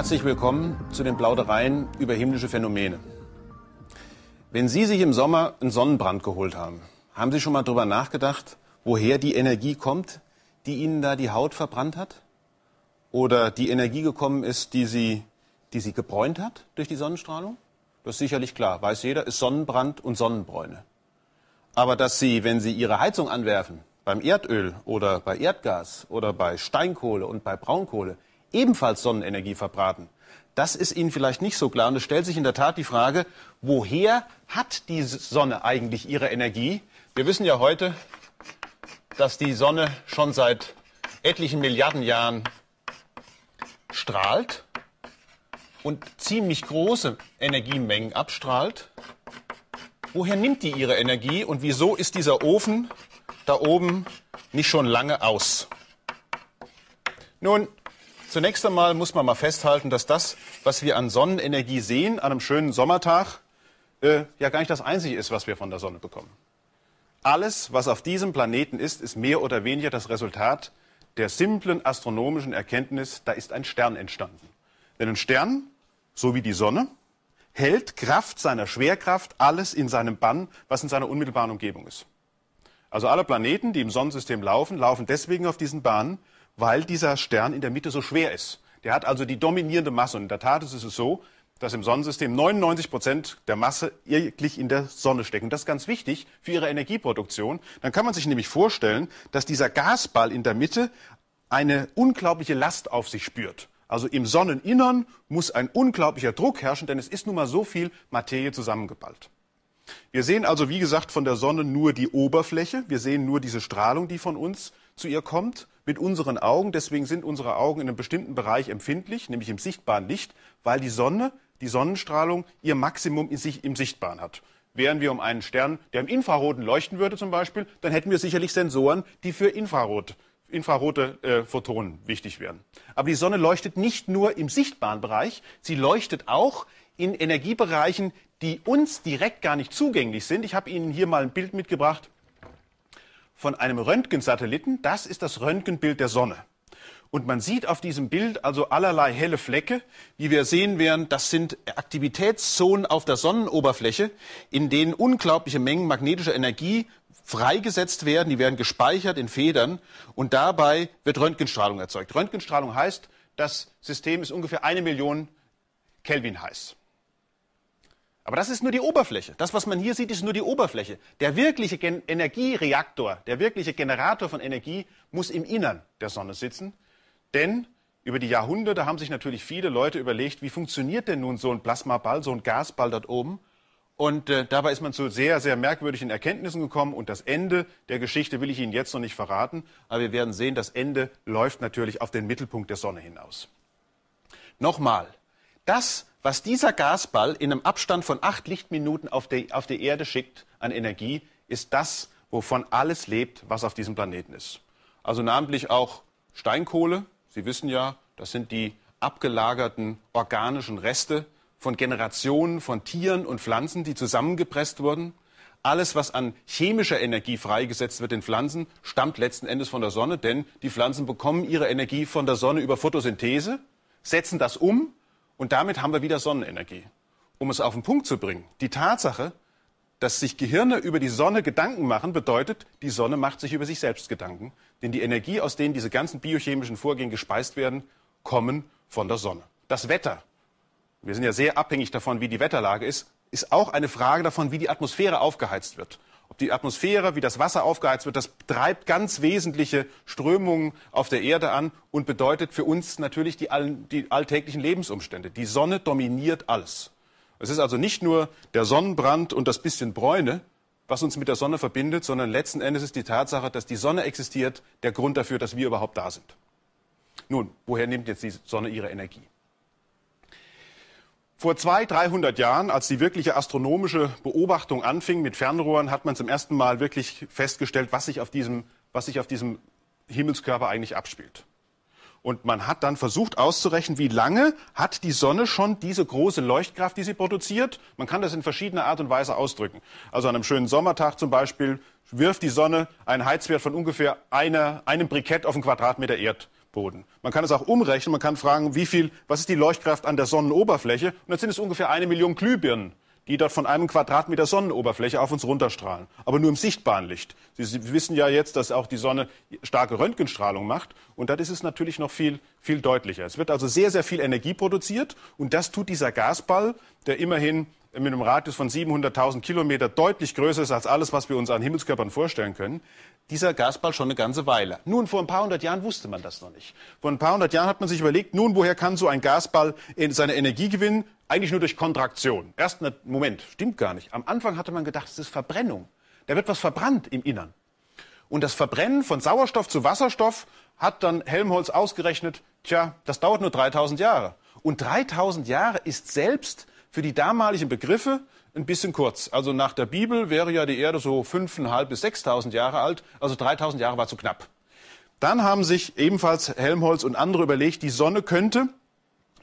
Herzlich willkommen zu den Plaudereien über himmlische Phänomene. Wenn Sie sich im Sommer einen Sonnenbrand geholt haben, haben Sie schon mal darüber nachgedacht, woher die Energie kommt, die Ihnen da die Haut verbrannt hat? Oder die Energie gekommen ist, die Sie, die Sie gebräunt hat durch die Sonnenstrahlung? Das ist sicherlich klar, weiß jeder, ist Sonnenbrand und Sonnenbräune. Aber dass Sie, wenn Sie Ihre Heizung anwerfen, beim Erdöl oder bei Erdgas oder bei Steinkohle und bei Braunkohle, ebenfalls Sonnenenergie verbraten. Das ist Ihnen vielleicht nicht so klar und es stellt sich in der Tat die Frage, woher hat die Sonne eigentlich ihre Energie? Wir wissen ja heute, dass die Sonne schon seit etlichen Milliarden Jahren strahlt und ziemlich große Energiemengen abstrahlt. Woher nimmt die ihre Energie und wieso ist dieser Ofen da oben nicht schon lange aus? Nun, Zunächst einmal muss man mal festhalten, dass das, was wir an Sonnenenergie sehen, an einem schönen Sommertag, äh, ja gar nicht das Einzige ist, was wir von der Sonne bekommen. Alles, was auf diesem Planeten ist, ist mehr oder weniger das Resultat der simplen astronomischen Erkenntnis, da ist ein Stern entstanden. Denn ein Stern, so wie die Sonne, hält Kraft seiner Schwerkraft alles in seinem Bann, was in seiner unmittelbaren Umgebung ist. Also alle Planeten, die im Sonnensystem laufen, laufen deswegen auf diesen Bahnen, weil dieser Stern in der Mitte so schwer ist. Der hat also die dominierende Masse. Und in der Tat ist es so, dass im Sonnensystem 99 Prozent der Masse wirklich in der Sonne stecken. Das ist ganz wichtig für ihre Energieproduktion. Dann kann man sich nämlich vorstellen, dass dieser Gasball in der Mitte eine unglaubliche Last auf sich spürt. Also im Sonneninnern muss ein unglaublicher Druck herrschen, denn es ist nun mal so viel Materie zusammengeballt. Wir sehen also, wie gesagt, von der Sonne nur die Oberfläche. Wir sehen nur diese Strahlung, die von uns zu ihr kommt mit unseren Augen. Deswegen sind unsere Augen in einem bestimmten Bereich empfindlich, nämlich im sichtbaren Licht, weil die Sonne, die Sonnenstrahlung, ihr Maximum in sich, im Sichtbaren hat. Wären wir um einen Stern, der im Infraroten leuchten würde zum Beispiel, dann hätten wir sicherlich Sensoren, die für Infrarot, infrarote äh, Photonen wichtig wären. Aber die Sonne leuchtet nicht nur im sichtbaren Bereich, sie leuchtet auch in Energiebereichen, die uns direkt gar nicht zugänglich sind. Ich habe Ihnen hier mal ein Bild mitgebracht von einem Röntgensatelliten. Das ist das Röntgenbild der Sonne. Und man sieht auf diesem Bild also allerlei helle Flecke. Wie wir sehen werden, das sind Aktivitätszonen auf der Sonnenoberfläche, in denen unglaubliche Mengen magnetischer Energie freigesetzt werden. Die werden gespeichert in Federn und dabei wird Röntgenstrahlung erzeugt. Röntgenstrahlung heißt, das System ist ungefähr eine Million Kelvin heiß. Aber das ist nur die Oberfläche. Das, was man hier sieht, ist nur die Oberfläche. Der wirkliche Gen Energiereaktor, der wirkliche Generator von Energie muss im Innern der Sonne sitzen. Denn über die Jahrhunderte haben sich natürlich viele Leute überlegt, wie funktioniert denn nun so ein Plasmaball, so ein Gasball dort oben? Und äh, dabei ist man zu sehr, sehr merkwürdigen Erkenntnissen gekommen. Und das Ende der Geschichte will ich Ihnen jetzt noch nicht verraten. Aber wir werden sehen, das Ende läuft natürlich auf den Mittelpunkt der Sonne hinaus. Nochmal, das, was dieser Gasball in einem Abstand von acht Lichtminuten auf die, auf die Erde schickt an Energie, ist das, wovon alles lebt, was auf diesem Planeten ist. Also namentlich auch Steinkohle. Sie wissen ja, das sind die abgelagerten organischen Reste von Generationen von Tieren und Pflanzen, die zusammengepresst wurden. Alles, was an chemischer Energie freigesetzt wird in Pflanzen, stammt letzten Endes von der Sonne, denn die Pflanzen bekommen ihre Energie von der Sonne über Photosynthese, setzen das um und damit haben wir wieder Sonnenenergie. Um es auf den Punkt zu bringen, die Tatsache, dass sich Gehirne über die Sonne Gedanken machen, bedeutet, die Sonne macht sich über sich selbst Gedanken. Denn die Energie, aus denen diese ganzen biochemischen Vorgänge gespeist werden, kommen von der Sonne. Das Wetter, wir sind ja sehr abhängig davon, wie die Wetterlage ist, ist auch eine Frage davon, wie die Atmosphäre aufgeheizt wird ob die Atmosphäre, wie das Wasser aufgeheizt wird, das treibt ganz wesentliche Strömungen auf der Erde an und bedeutet für uns natürlich die, all, die alltäglichen Lebensumstände. Die Sonne dominiert alles. Es ist also nicht nur der Sonnenbrand und das bisschen Bräune, was uns mit der Sonne verbindet, sondern letzten Endes ist die Tatsache, dass die Sonne existiert, der Grund dafür, dass wir überhaupt da sind. Nun, woher nimmt jetzt die Sonne ihre Energie? Vor 200, 300 Jahren, als die wirkliche astronomische Beobachtung anfing mit Fernrohren, hat man zum ersten Mal wirklich festgestellt, was sich auf diesem, was sich auf diesem Himmelskörper eigentlich abspielt. Und man hat dann versucht auszurechnen, wie lange hat die Sonne schon diese große Leuchtkraft, die sie produziert. Man kann das in verschiedener Art und Weise ausdrücken. Also an einem schönen Sommertag zum Beispiel wirft die Sonne einen Heizwert von ungefähr einer, einem Brikett auf einen Quadratmeter Erd. Boden. Man kann es auch umrechnen, man kann fragen, wie viel, was ist die Leuchtkraft an der Sonnenoberfläche? Und dann sind es ungefähr eine Million Glühbirnen, die dort von einem Quadratmeter Sonnenoberfläche auf uns runterstrahlen. Aber nur im sichtbaren Licht. Sie wissen ja jetzt, dass auch die Sonne starke Röntgenstrahlung macht. Und dann ist es natürlich noch viel, viel deutlicher. Es wird also sehr, sehr viel Energie produziert. Und das tut dieser Gasball, der immerhin mit einem Radius von 700.000 Kilometer deutlich größer ist als alles, was wir uns an Himmelskörpern vorstellen können, dieser Gasball schon eine ganze Weile. Nun, vor ein paar hundert Jahren wusste man das noch nicht. Vor ein paar hundert Jahren hat man sich überlegt, nun, woher kann so ein Gasball seine Energie gewinnen? Eigentlich nur durch Kontraktion. Erst, ne, Moment, stimmt gar nicht. Am Anfang hatte man gedacht, es ist Verbrennung. Da wird was verbrannt im Innern. Und das Verbrennen von Sauerstoff zu Wasserstoff hat dann Helmholtz ausgerechnet, tja, das dauert nur 3000 Jahre. Und 3000 Jahre ist selbst für die damaligen Begriffe ein bisschen kurz. Also nach der Bibel wäre ja die Erde so 5.500 bis 6.000 Jahre alt, also 3.000 Jahre war zu knapp. Dann haben sich ebenfalls Helmholtz und andere überlegt, die Sonne könnte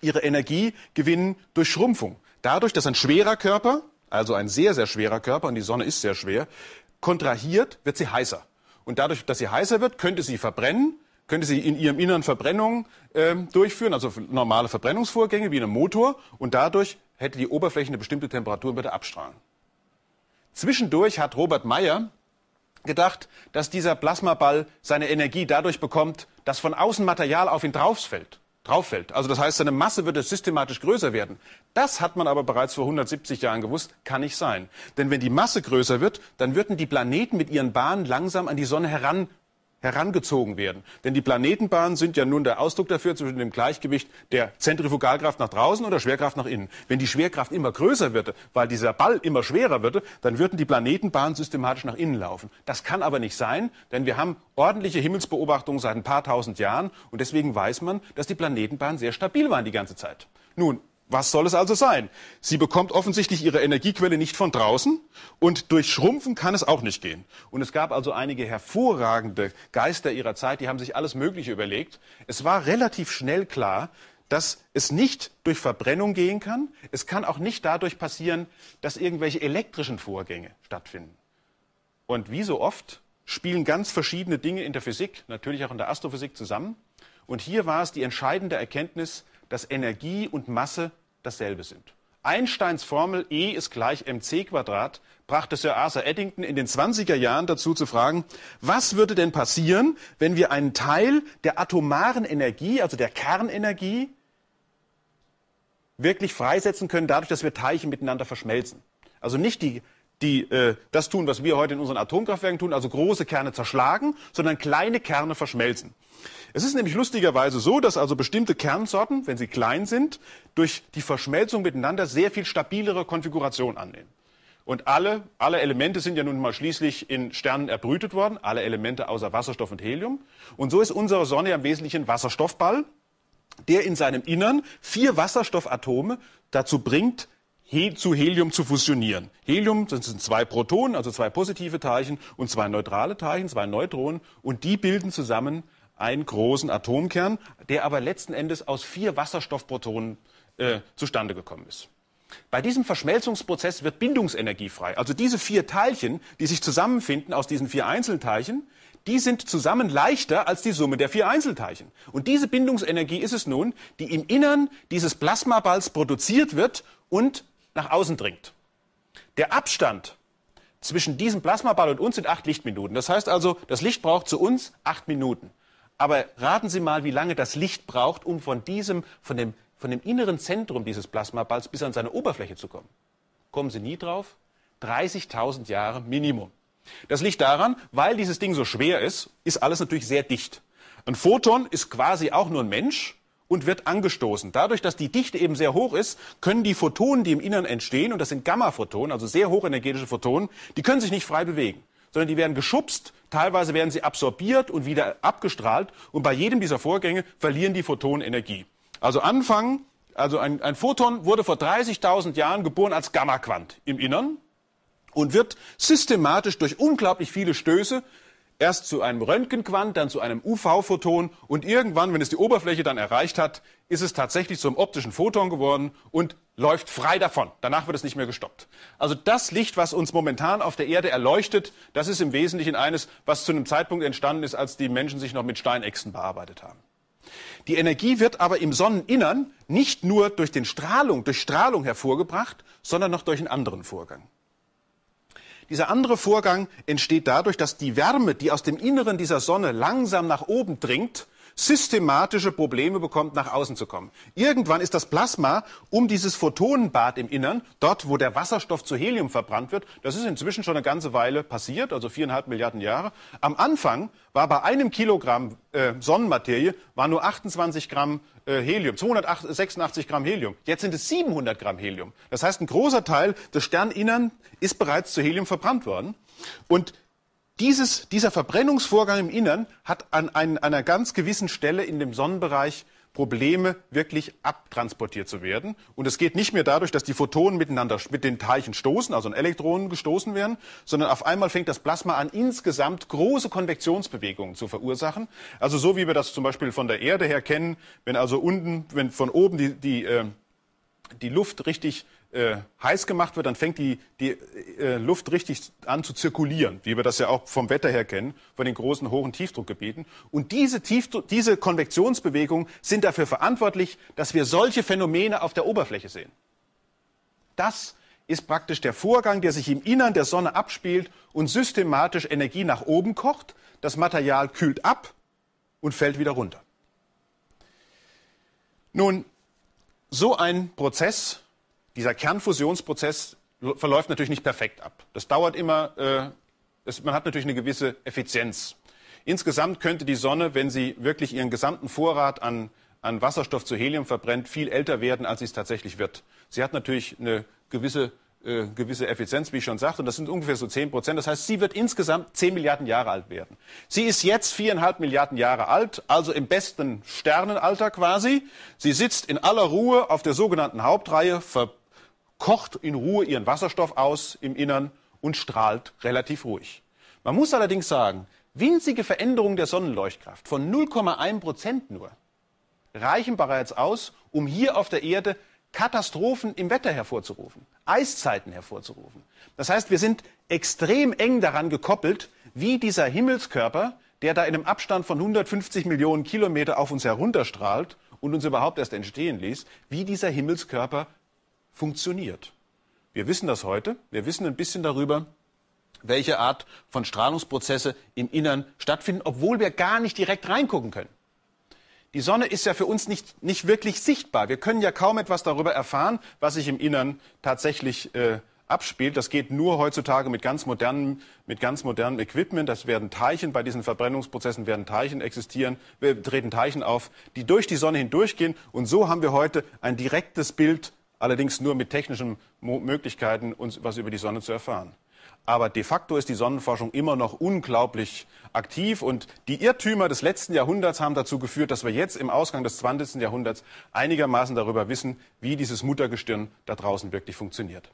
ihre Energie gewinnen durch Schrumpfung. Dadurch, dass ein schwerer Körper, also ein sehr, sehr schwerer Körper, und die Sonne ist sehr schwer, kontrahiert, wird sie heißer. Und dadurch, dass sie heißer wird, könnte sie verbrennen, könnte sie in ihrem Inneren Verbrennung äh, durchführen, also normale Verbrennungsvorgänge wie in einem Motor, und dadurch hätte die Oberfläche eine bestimmte Temperatur und würde abstrahlen. Zwischendurch hat Robert Meyer gedacht, dass dieser Plasmaball seine Energie dadurch bekommt, dass von außen Material auf ihn drauffällt. drauffällt. Also das heißt, seine Masse würde systematisch größer werden. Das hat man aber bereits vor 170 Jahren gewusst, kann nicht sein. Denn wenn die Masse größer wird, dann würden die Planeten mit ihren Bahnen langsam an die Sonne heran herangezogen werden. Denn die Planetenbahnen sind ja nun der Ausdruck dafür zwischen dem Gleichgewicht der Zentrifugalkraft nach draußen oder Schwerkraft nach innen. Wenn die Schwerkraft immer größer würde, weil dieser Ball immer schwerer würde, dann würden die Planetenbahnen systematisch nach innen laufen. Das kann aber nicht sein, denn wir haben ordentliche Himmelsbeobachtungen seit ein paar tausend Jahren und deswegen weiß man, dass die Planetenbahnen sehr stabil waren die ganze Zeit. Nun, was soll es also sein? Sie bekommt offensichtlich ihre Energiequelle nicht von draußen und durch Schrumpfen kann es auch nicht gehen. Und es gab also einige hervorragende Geister ihrer Zeit, die haben sich alles Mögliche überlegt. Es war relativ schnell klar, dass es nicht durch Verbrennung gehen kann. Es kann auch nicht dadurch passieren, dass irgendwelche elektrischen Vorgänge stattfinden. Und wie so oft spielen ganz verschiedene Dinge in der Physik, natürlich auch in der Astrophysik zusammen. Und hier war es die entscheidende Erkenntnis, dass Energie und Masse dasselbe sind. Einsteins Formel E ist gleich mc Quadrat brachte Sir Arthur Eddington in den 20er Jahren dazu zu fragen, was würde denn passieren, wenn wir einen Teil der atomaren Energie, also der Kernenergie, wirklich freisetzen können, dadurch, dass wir Teilchen miteinander verschmelzen. Also nicht die die äh, das tun, was wir heute in unseren Atomkraftwerken tun, also große Kerne zerschlagen, sondern kleine Kerne verschmelzen. Es ist nämlich lustigerweise so, dass also bestimmte Kernsorten, wenn sie klein sind, durch die Verschmelzung miteinander sehr viel stabilere Konfiguration annehmen. Und alle, alle Elemente sind ja nun mal schließlich in Sternen erbrütet worden, alle Elemente außer Wasserstoff und Helium. Und so ist unsere Sonne ja im Wesentlichen Wasserstoffball, der in seinem Innern vier Wasserstoffatome dazu bringt, He zu Helium zu fusionieren. Helium, das sind zwei Protonen, also zwei positive Teilchen und zwei neutrale Teilchen, zwei Neutronen und die bilden zusammen einen großen Atomkern, der aber letzten Endes aus vier Wasserstoffprotonen äh, zustande gekommen ist. Bei diesem Verschmelzungsprozess wird Bindungsenergie frei. Also diese vier Teilchen, die sich zusammenfinden aus diesen vier Einzelteilchen, die sind zusammen leichter als die Summe der vier Einzelteilchen. Und diese Bindungsenergie ist es nun, die im Innern dieses Plasmaballs produziert wird und nach außen dringt. Der Abstand zwischen diesem Plasmaball und uns sind acht Lichtminuten. Das heißt also, das Licht braucht zu uns acht Minuten. Aber raten Sie mal, wie lange das Licht braucht, um von diesem, von dem, von dem inneren Zentrum dieses Plasmaballs bis an seine Oberfläche zu kommen. Kommen Sie nie drauf? 30.000 Jahre Minimum. Das liegt daran, weil dieses Ding so schwer ist, ist alles natürlich sehr dicht. Ein Photon ist quasi auch nur ein Mensch, und wird angestoßen. Dadurch, dass die Dichte eben sehr hoch ist, können die Photonen, die im Inneren entstehen, und das sind Gamma-Photonen, also sehr hochenergetische Photonen, die können sich nicht frei bewegen, sondern die werden geschubst, teilweise werden sie absorbiert und wieder abgestrahlt und bei jedem dieser Vorgänge verlieren die Photonen Energie. Also anfangen, also ein, ein Photon wurde vor 30.000 Jahren geboren als Gamma-Quant im Inneren und wird systematisch durch unglaublich viele Stöße erst zu einem Röntgenquant, dann zu einem UV-Photon und irgendwann, wenn es die Oberfläche dann erreicht hat, ist es tatsächlich zum optischen Photon geworden und läuft frei davon. Danach wird es nicht mehr gestoppt. Also das Licht, was uns momentan auf der Erde erleuchtet, das ist im Wesentlichen eines, was zu einem Zeitpunkt entstanden ist, als die Menschen sich noch mit Steinechsen bearbeitet haben. Die Energie wird aber im Sonneninnern nicht nur durch den Strahlung, durch Strahlung hervorgebracht, sondern noch durch einen anderen Vorgang. Dieser andere Vorgang entsteht dadurch, dass die Wärme, die aus dem Inneren dieser Sonne langsam nach oben dringt, systematische Probleme bekommt, nach außen zu kommen. Irgendwann ist das Plasma um dieses Photonenbad im Innern, dort wo der Wasserstoff zu Helium verbrannt wird, das ist inzwischen schon eine ganze Weile passiert, also viereinhalb Milliarden Jahre. Am Anfang war bei einem Kilogramm äh, Sonnenmaterie war nur 28 Gramm äh, Helium, 286 äh, Gramm Helium. Jetzt sind es 700 Gramm Helium. Das heißt, ein großer Teil des Sterninnern ist bereits zu Helium verbrannt worden. Und dieses, dieser Verbrennungsvorgang im Innern hat an, ein, einer ganz gewissen Stelle in dem Sonnenbereich Probleme wirklich abtransportiert zu werden. Und es geht nicht mehr dadurch, dass die Photonen miteinander mit den Teilchen stoßen, also in Elektronen gestoßen werden, sondern auf einmal fängt das Plasma an, insgesamt große Konvektionsbewegungen zu verursachen. Also so wie wir das zum Beispiel von der Erde her kennen, wenn also unten, wenn von oben die, die, äh, die Luft richtig äh, heiß gemacht wird, dann fängt die, die äh, Luft richtig an zu zirkulieren, wie wir das ja auch vom Wetter her kennen, von den großen hohen Tiefdruckgebieten. Und diese, Tiefdru diese Konvektionsbewegungen sind dafür verantwortlich, dass wir solche Phänomene auf der Oberfläche sehen. Das ist praktisch der Vorgang, der sich im Innern der Sonne abspielt und systematisch Energie nach oben kocht. Das Material kühlt ab und fällt wieder runter. Nun, so ein Prozess dieser Kernfusionsprozess verläuft natürlich nicht perfekt ab. Das dauert immer, äh, es, man hat natürlich eine gewisse Effizienz. Insgesamt könnte die Sonne, wenn sie wirklich ihren gesamten Vorrat an, an Wasserstoff zu Helium verbrennt, viel älter werden, als sie es tatsächlich wird. Sie hat natürlich eine gewisse, äh, gewisse Effizienz, wie ich schon sagte, und das sind ungefähr so 10 Prozent. Das heißt, sie wird insgesamt 10 Milliarden Jahre alt werden. Sie ist jetzt viereinhalb Milliarden Jahre alt, also im besten Sternenalter quasi. Sie sitzt in aller Ruhe auf der sogenannten Hauptreihe, ver kocht in Ruhe ihren Wasserstoff aus im Innern und strahlt relativ ruhig. Man muss allerdings sagen, winzige Veränderungen der Sonnenleuchtkraft von 0,1 Prozent nur reichen bereits aus, um hier auf der Erde Katastrophen im Wetter hervorzurufen, Eiszeiten hervorzurufen. Das heißt, wir sind extrem eng daran gekoppelt, wie dieser Himmelskörper, der da in einem Abstand von 150 Millionen Kilometer auf uns herunterstrahlt und uns überhaupt erst entstehen ließ, wie dieser Himmelskörper funktioniert. Wir wissen das heute. Wir wissen ein bisschen darüber, welche Art von Strahlungsprozesse im Innern stattfinden, obwohl wir gar nicht direkt reingucken können. Die Sonne ist ja für uns nicht, nicht wirklich sichtbar. Wir können ja kaum etwas darüber erfahren, was sich im Innern tatsächlich äh, abspielt. Das geht nur heutzutage mit ganz modernem, mit ganz modernem Equipment. Das werden Teilchen, bei diesen Verbrennungsprozessen werden Teilchen existieren, wir treten Teilchen auf, die durch die Sonne hindurchgehen. Und so haben wir heute ein direktes Bild allerdings nur mit technischen Mo Möglichkeiten, uns was über die Sonne zu erfahren. Aber de facto ist die Sonnenforschung immer noch unglaublich aktiv und die Irrtümer des letzten Jahrhunderts haben dazu geführt, dass wir jetzt im Ausgang des 20. Jahrhunderts einigermaßen darüber wissen, wie dieses Muttergestirn da draußen wirklich funktioniert.